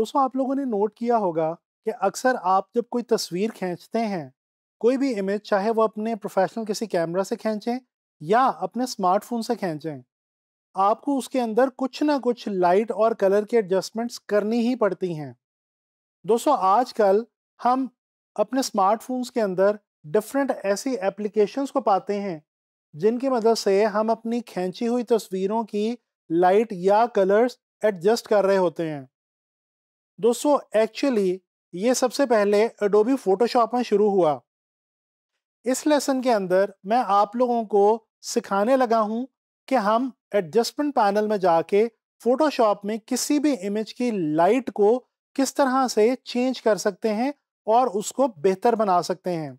दोस्तों आप लोगों ने नोट किया होगा कि अक्सर आप जब कोई तस्वीर खींचते हैं कोई भी इमेज चाहे वो अपने प्रोफेशनल किसी कैमरा से खींचें या अपने स्मार्टफोन से खींचें आपको उसके अंदर कुछ ना कुछ लाइट और कलर के एडजस्टमेंट्स करनी ही पड़ती हैं दोस्तों आजकल हम अपने स्मार्टफोन्स के अंदर डिफरेंट ऐसी एप्लीकेशंस को पाते हैं जिनकी मदद से हम अपनी खींची हुई तस्वीरों की लाइट या कलर्स एडजस्ट कर रहे होते हैं दोस्तों एक्चुअली ये सबसे पहले एडोबी फोटोशॉप में शुरू हुआ इस लेसन के अंदर मैं आप लोगों को सिखाने लगा हूँ कि हम एडजस्टमेंट पैनल में जाके फोटोशॉप में किसी भी इमेज की लाइट को किस तरह से चेंज कर सकते हैं और उसको बेहतर बना सकते हैं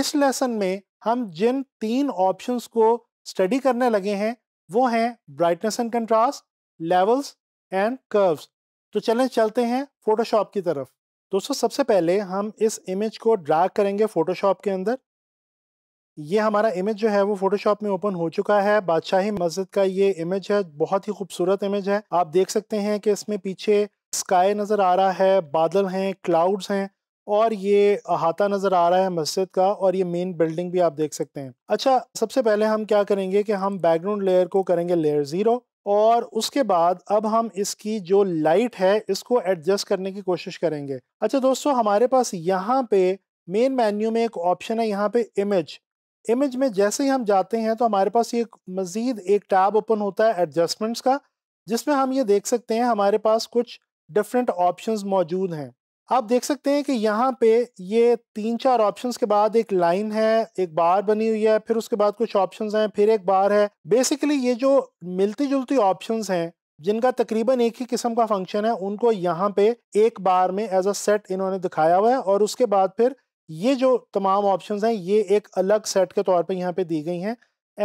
इस लेसन में हम जिन तीन ऑप्शंस को स्टडी करने लगे हैं वो हैं brightness and contrast levels and curves तो चलें चलते हैं फोटोशॉप की तरफ दोस्तों सबसे पहले हम इस इमेज को ड्रैग करेंगे फोटोशॉप के अंदर ये हमारा इमेज जो है वो फोटोशॉप में ओपन हो चुका है बादशाही मस्जिद का ये इमेज है बहुत ही खूबसूरत इमेज है आप देख सकते हैं कि इसमें पीछे स्काई नज़र आ रहा है बादल हैं क्लाउड्स हैं और ये अहाता नज़र आ रहा है मस्जिद का और ये मेन बिल्डिंग भी आप देख सकते हैं अच्छा सबसे पहले हम क्या करेंगे कि हम बैकग्राउंड लेयर को करेंगे लेयर ज़ीरो और उसके बाद अब हम इसकी जो लाइट है इसको एडजस्ट करने की कोशिश करेंगे अच्छा दोस्तों हमारे पास यहाँ पे मेन मेन्यू में एक ऑप्शन है यहाँ पे इमेज इमेज में जैसे ही हम जाते हैं तो हमारे पास ये मज़ीद एक टैब ओपन होता है एडजस्टमेंट्स का जिसमें हम ये देख सकते हैं हमारे पास कुछ डिफरेंट ऑप्शंस मौजूद हैं आप देख सकते हैं कि यहाँ पे ये तीन चार ऑप्शंस के बाद एक लाइन है एक बार बनी हुई है फिर उसके बाद कुछ ऑप्शंस हैं फिर एक बार है बेसिकली ये जो मिलती जुलती ऑप्शंस हैं जिनका तकरीबन एक ही किस्म का फंक्शन है उनको यहाँ पे एक बार में एज अ सेट इन्होंने दिखाया हुआ है और उसके बाद फिर ये जो तमाम ऑप्शन हैं ये एक अलग सेट के तौर पर यहाँ पे दी गई हैं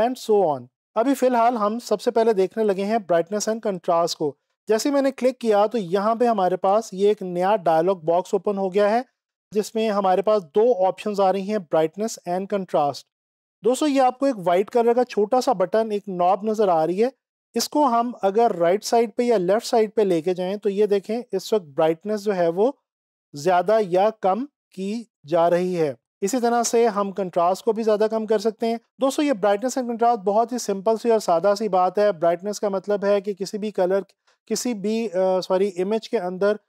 एंड सो ऑन अभी फ़िलहाल हम सबसे पहले देखने लगे हैं ब्राइटनेस एंड कंट्रास्ट को जैसे मैंने क्लिक किया तो यहाँ पे हमारे पास ये एक नया डायलॉग बॉक्स ओपन हो गया है जिसमें हमारे पास दो ऑप्शंस आ रही हैं ब्राइटनेस एंड कंट्रास्ट दोस्तों ये आपको एक वाइट कलर का छोटा सा बटन एक नॉब नज़र आ रही है इसको हम अगर राइट साइड पे या लेफ़्ट साइड पे लेके जाएं तो ये देखें इस वक्त ब्राइटनेस जो है वो ज़्यादा या कम की जा रही है इसी तरह से हम कंट्रास्ट को भी ज़्यादा कम कर सकते हैं दोस्तों ये ब्राइटनेस एंड कंट्रास्ट बहुत ही सिंपल सी और सादा सी बात है ब्राइटनेस का मतलब है कि किसी भी कलर किसी भी सॉरी इमेज के अंदर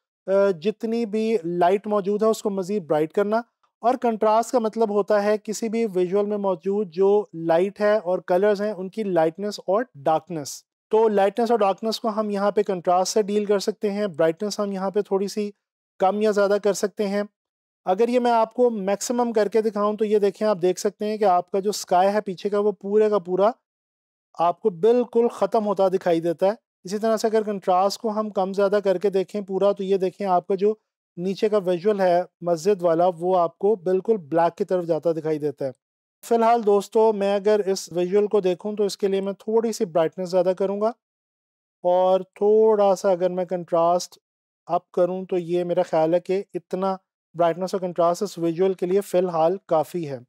जितनी भी लाइट मौजूद है उसको मज़ीद ब्राइट करना और कंट्रास्ट का मतलब होता है किसी भी विजुअल में मौजूद जो लाइट है और कलर्स हैं उनकी लाइटनेस और डार्कनेस तो लाइटनेस और डार्कनेस को हम यहाँ पे कंट्रास्ट से डील कर सकते हैं ब्राइटनेस हम यहाँ पे थोड़ी सी कम या ज़्यादा कर सकते हैं अगर ये मैं आपको मैक्सिमम करके दिखाऊं तो ये देखें आप देख सकते हैं कि आपका जो स्काई है पीछे का वो पूरे का पूरा आपको बिल्कुल ख़त्म होता दिखाई देता है इसी तरह से अगर कंट्रास्ट को हम कम ज़्यादा करके देखें पूरा तो ये देखें आपका जो नीचे का विजुअल है मस्जिद वाला वो आपको बिल्कुल ब्लैक की तरफ जाता दिखाई देता है फ़िलहाल दोस्तों मैं अगर इस विजुअल को देखूं तो इसके लिए मैं थोड़ी सी ब्राइटनेस ज़्यादा करूंगा और थोड़ा सा अगर मैं कंट्रास्ट अप करूं तो ये मेरा ख्याल है कि इतना ब्राइटनेस और कंट्रास्ट इस विजुअल के लिए फ़िलहाल काफ़ी है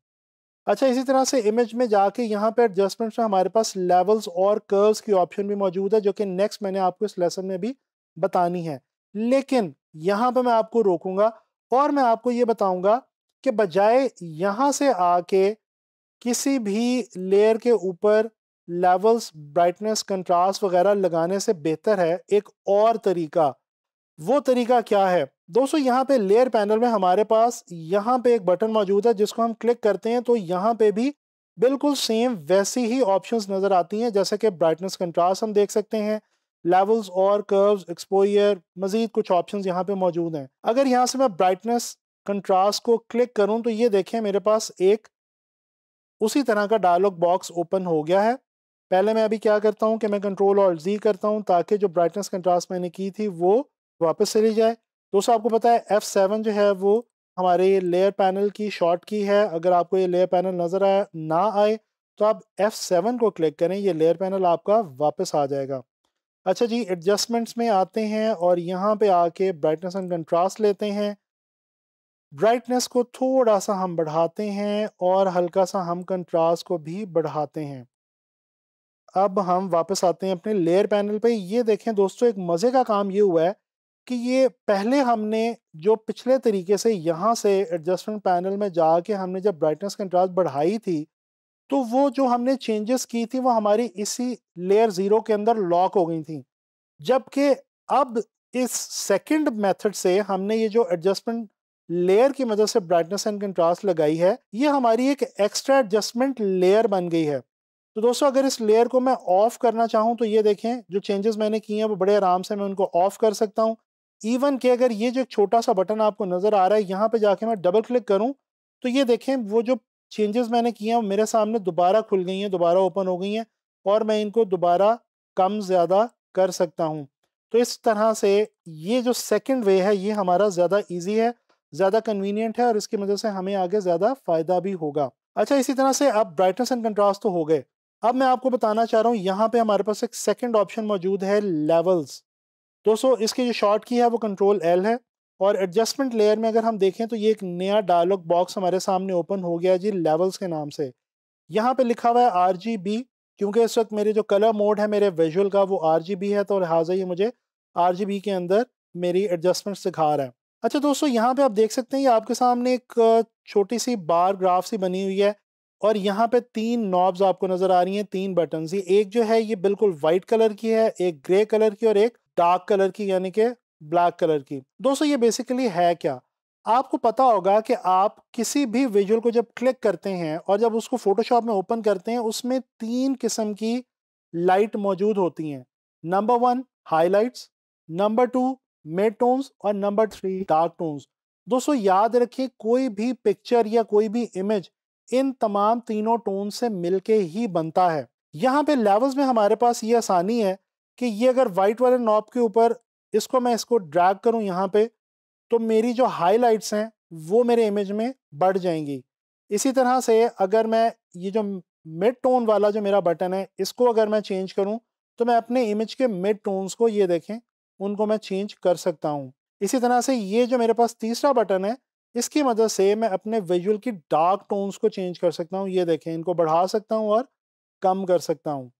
अच्छा इसी तरह से इमेज में जाके यहाँ पे एडजस्टमेंट्स में हमारे पास लेवल्स और कर्व्स की ऑप्शन भी मौजूद है जो कि नेक्स्ट मैंने आपको इस लेसन में भी बतानी है लेकिन यहाँ पे मैं आपको रोकूंगा और मैं आपको ये बताऊंगा कि बजाय यहाँ से आके किसी भी लेयर के ऊपर लेवल्स ब्राइटनेस कंट्रास्ट वगैरह लगाने से बेहतर है एक और तरीका वो तरीका क्या है दोस्तों यहाँ पे लेयर पैनल में हमारे पास यहाँ पे एक बटन मौजूद है जिसको हम क्लिक करते हैं तो यहाँ पे भी बिल्कुल सेम वैसी ही ऑप्शंस नज़र आती हैं जैसे कि ब्राइटनेस कंट्रास्ट हम देख सकते हैं लेवल्स और कर्व्स एक्सपोयर मज़ीद कुछ ऑप्शंस यहाँ पे मौजूद हैं अगर यहाँ से मैं ब्राइटनेस कंट्रास्ट को क्लिक करूँ तो ये देखें मेरे पास एक उसी तरह का डायलॉग बॉक्स ओपन हो गया है पहले मैं अभी क्या करता हूँ कि मैं कंट्रोल और जी करता हूँ ताकि जो ब्राइटनेस कंट्रास्ट मैंने की थी वो वापस चली जाए दोस्तों आपको पता है एफ सेवन जो है वो हमारे लेयर पैनल की शॉर्ट की है अगर आपको ये लेयर पैनल नज़र आया ना आए तो आप एफ सेवन को क्लिक करें ये लेयर पैनल आपका वापस आ जाएगा अच्छा जी एडजस्टमेंट्स में आते हैं और यहाँ पे आके ब्राइटनेस एंड कंट्रास्ट लेते हैं ब्राइटनेस को थोड़ा सा हम बढ़ाते हैं और हल्का सा हम कंट्रास्ट को भी बढ़ाते हैं अब हम वापस आते हैं अपने लेयर पैनल पे ये देखें दोस्तों एक मज़े का काम ये हुआ है कि ये पहले हमने जो पिछले तरीके से यहाँ से एडजस्टमेंट पैनल में जाके हमने जब ब्राइटनेस कंट्रास्ट बढ़ाई थी तो वो जो हमने चेंजेस की थी वो हमारी इसी लेयर ज़ीरो के अंदर लॉक हो गई थी जबकि अब इस सेकंड मेथड से हमने ये जो एडजस्टमेंट लेयर की मदद से ब्राइटनेस एंड कंट्रास्ट लगाई है ये हमारी एक एक्स्ट्रा एडजस्टमेंट लेयर बन गई है तो दोस्तों अगर इस लेयर को मैं ऑफ करना चाहूँ तो ये देखें जो चेंजेस मैंने किए हैं वो बड़े आराम से मैं उनको ऑफ कर सकता हूँ इवन के अगर ये जो छोटा सा बटन आपको नज़र आ रहा है यहाँ पे जाके मैं डबल क्लिक करूँ तो ये देखें वो जो चेंजेस मैंने किए हैं मेरे सामने दोबारा खुल गई हैं दोबारा ओपन हो गई हैं और मैं इनको दोबारा कम ज़्यादा कर सकता हूँ तो इस तरह से ये जो सेकेंड वे है ये हमारा ज़्यादा ईजी है ज़्यादा कन्वीनियंट है और इसकी वजह से हमें आगे ज़्यादा फ़ायदा भी होगा अच्छा इसी तरह से अब ब्राइटनेस एंड कंट्रास्ट तो हो गए अब मैं आपको बताना चाह रहा हूँ यहाँ पे हमारे पास एक सेकंड ऑप्शन मौजूद है लेवल्स दोस्तों इसकी जो शॉर्ट की है वो कंट्रोल एल है और एडजस्टमेंट लेयर में अगर हम देखें तो ये एक नया डायलॉग बॉक्स हमारे सामने ओपन हो गया जी लेवल्स के नाम से यहाँ पे लिखा हुआ है आर क्योंकि इस वक्त मेरे जो कलर मोड है मेरे विजुअल का वो आर है तो लिहाजा ये मुझे आर के अंदर मेरी एडजस्टमेंट सिखा रहा है अच्छा दोस्तों यहाँ पे आप देख सकते हैं ये आपके सामने एक छोटी सी बार ग्राफ सी बनी हुई है और यहाँ पे तीन नॉब्स आपको नज़र आ रही हैं तीन बटन ये एक जो है ये बिल्कुल वाइट कलर की है एक ग्रे कलर की और एक डार्क कलर की यानी कि ब्लैक कलर की दोस्तों ये बेसिकली है क्या आपको पता होगा कि आप किसी भी विजुअल को जब क्लिक करते हैं और जब उसको फोटोशॉप में ओपन करते हैं उसमें तीन किस्म की लाइट मौजूद होती हैं number one highlights number two mid tones और नंबर थ्री डार्क टोन्स दोस्तों याद रखिए कोई भी पिक्चर या कोई भी इमेज इन तमाम तीनों टोन से मिलके ही बनता है यहाँ पे लेवल्स में हमारे पास ये आसानी है कि ये अगर वाइट वाले नॉब के ऊपर इसको मैं इसको ड्रैग करूँ यहाँ पे तो मेरी जो हाइलाइट्स हैं वो मेरे इमेज में बढ़ जाएंगी इसी तरह से अगर मैं ये जो मिड टोन वाला जो मेरा बटन है इसको अगर मैं चेंज करूँ तो मैं अपने इमेज के मिड टोन्स को ये देखें उनको मैं चेंज कर सकता हूँ इसी तरह से ये जो मेरे पास तीसरा बटन है इसकी मदद से मैं अपने विजुअल की डार्क टोन्स को चेंज कर सकता हूँ ये देखें इनको बढ़ा सकता हूँ और कम कर सकता हूँ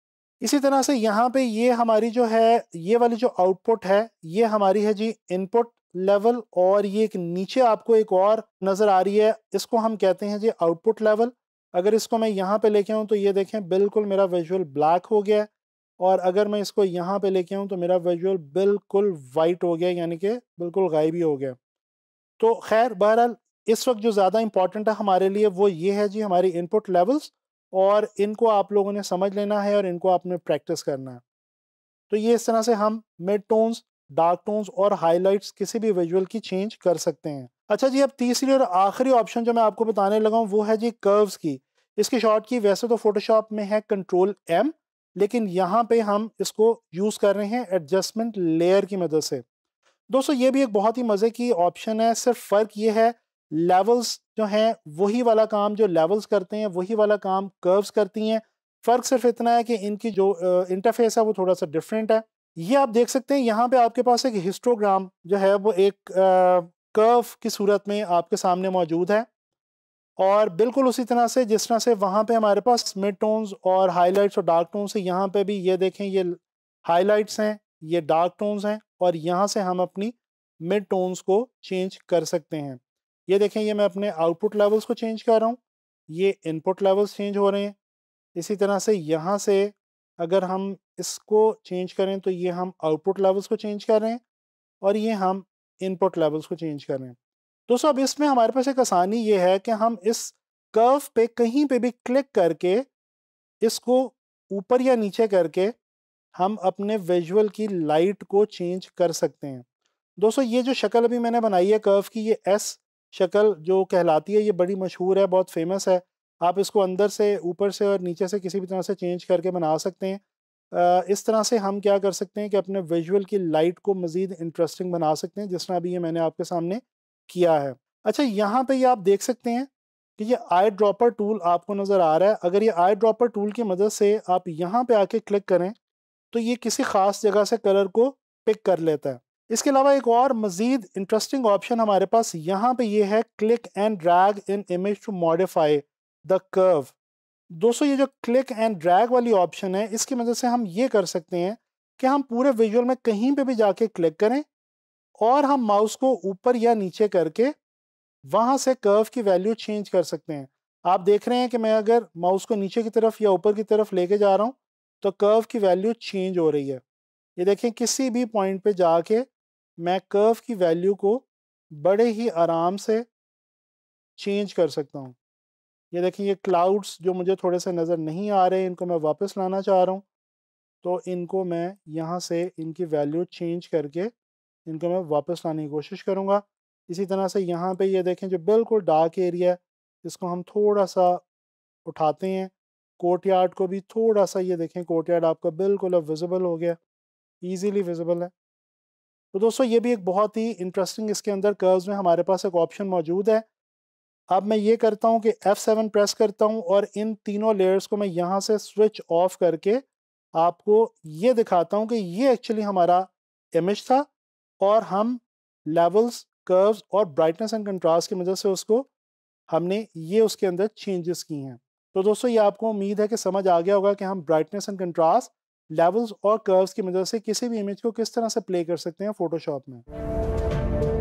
इसी तरह से यहाँ पे ये हमारी जो है ये वाली जो आउटपुट है ये हमारी है जी इनपुट लेवल और ये एक नीचे आपको एक और नज़र आ रही है इसको हम कहते हैं जी आउटपुट लेवल अगर इसको मैं यहाँ पे लेके आऊँ तो ये देखें बिल्कुल मेरा विजुअल ब्लैक हो गया और अगर मैं इसको यहाँ पे लेके आऊँ तो मेरा विजुअल बिल्कुल वाइट हो गया यानी कि बिल्कुल गायबी हो गया तो खैर बहरहाल इस वक्त जो ज़्यादा इंपॉर्टेंट है हमारे लिए वो ये है जी हमारी इनपुट लेवल्स और इनको आप लोगों ने समझ लेना है और इनको आपने प्रैक्टिस करना है तो ये इस तरह से हम मिड टोन्स डार्क टोन्स और हाइलाइट्स किसी भी विजुअल की चेंज कर सकते हैं अच्छा जी अब तीसरी और आखिरी ऑप्शन जो मैं आपको बताने लगा हूँ वो है जी कर्व्स की इसकी शॉर्ट की वैसे तो फोटोशॉप में है कंट्रोल एम लेकिन यहाँ पे हम इसको यूज़ कर रहे हैं एडजस्टमेंट लेयर की मदद से दोस्तों ये भी एक बहुत ही मज़े की ऑप्शन है सिर्फ फ़र्क ये है लेवल्स जो हैं वही वाला काम जो लेवल्स करते हैं वही वाला काम कर्व्स करती हैं फ़र्क सिर्फ इतना है कि इनकी जो इंटरफेस है वो थोड़ा सा डिफरेंट है ये आप देख सकते हैं यहाँ पे आपके पास एक हिस्टोग्राम जो है वो एक कर्व की सूरत में आपके सामने मौजूद है और बिल्कुल उसी तरह से जिस तरह से वहाँ पर हमारे पास मिड टोन्स और हाईलाइट्स और डार्क टोन्स है यहाँ पे भी ये देखें ये हाईलाइट्स हैं ये डार्क टोन्स हैं और यहाँ से हम अपनी मिड टोन्स को चेंज कर सकते हैं ये देखें ये मैं अपने आउटपुट लेवल्स को चेंज कर रहा हूँ ये इनपुट लेवल्स चेंज हो रहे हैं इसी तरह से यहाँ से अगर हम इसको चेंज करें तो ये हम आउटपुट लेवल्स को चेंज कर रहे हैं और ये हम इनपुट लेवल्स को चेंज कर रहे हैं दोस्तों अब इसमें हमारे पास एक आसानी ये है कि हम इस कर्व पे कहीं पे भी क्लिक करके इसको ऊपर या नीचे करके हम अपने विजुअल की लाइट को चेंज कर सकते हैं दोस्तों ये जो शक्ल अभी मैंने बनाई है कर्व की ये एस शक्ल जो कहलाती है ये बड़ी मशहूर है बहुत फेमस है आप इसको अंदर से ऊपर से और नीचे से किसी भी तरह से चेंज करके बना सकते हैं इस तरह से हम क्या कर सकते हैं कि अपने विजुअल की लाइट को मज़ीद इंटरेस्टिंग बना सकते हैं जिस तरह अभी ये मैंने आपके सामने किया है अच्छा यहाँ पे ये आप देख सकते हैं कि ये आई ड्रॉपर टूल आपको नज़र आ रहा है अगर ये आई ड्रॉपर टूल की मदद से आप यहाँ पे आके क्लिक करें तो ये किसी ख़ास जगह से कलर को पिक कर लेता है इसके अलावा एक और मज़ीद इंटरेस्टिंग ऑप्शन हमारे पास यहाँ पे ये है click and drag in image to modify the curve दोस्तों ये जो क्लिक एंड ड्रैग वाली ऑप्शन है इसकी मदद से हम ये कर सकते हैं कि हम पूरे विजुअल में कहीं पे भी जाके क्लिक करें और हम माउस को ऊपर या नीचे करके वहाँ से कर्व की वैल्यू चेंज कर सकते हैं आप देख रहे हैं कि मैं अगर माउस को नीचे की तरफ या ऊपर की तरफ लेके जा रहा हूँ तो कर्व की वैल्यू चेंज हो रही है ये देखें किसी भी पॉइंट पे जाके मैं कर्व की वैल्यू को बड़े ही आराम से चेंज कर सकता हूँ ये देखिए ये क्लाउड्स जो मुझे थोड़े से नज़र नहीं आ रहे इनको मैं वापस लाना चाह रहा हूँ तो इनको मैं यहाँ से इनकी वैल्यू चेंज करके इनको मैं वापस लाने की कोशिश करूँगा इसी तरह से यहाँ पे ये देखें जो बिल्कुल डार्क एरिया है इसको हम थोड़ा सा उठाते हैं कोर्ट को भी थोड़ा सा ये देखें कोर्ट आपका बिल्कुल अब विजिबल हो गया ईजीली विजिबल है तो दोस्तों ये भी एक बहुत ही इंटरेस्टिंग इसके अंदर कर्व्स में हमारे पास एक ऑप्शन मौजूद है अब मैं ये करता हूँ कि F7 प्रेस करता हूँ और इन तीनों लेयर्स को मैं यहाँ से स्विच ऑफ करके आपको ये दिखाता हूँ कि ये एक्चुअली हमारा इमेज था और हम लेवल्स कर्व्स और ब्राइटनेस एंड कंट्रास्ट की मदद से उसको हमने ये उसके अंदर चेंजेस की हैं तो दोस्तों ये आपको उम्मीद है कि समझ आ गया होगा कि हम ब्राइटनेस एंड कंट्रास्ट लेवल्स और कर्व्स की मदद से किसी भी इमेज को किस तरह से प्ले कर सकते हैं फोटोशॉप में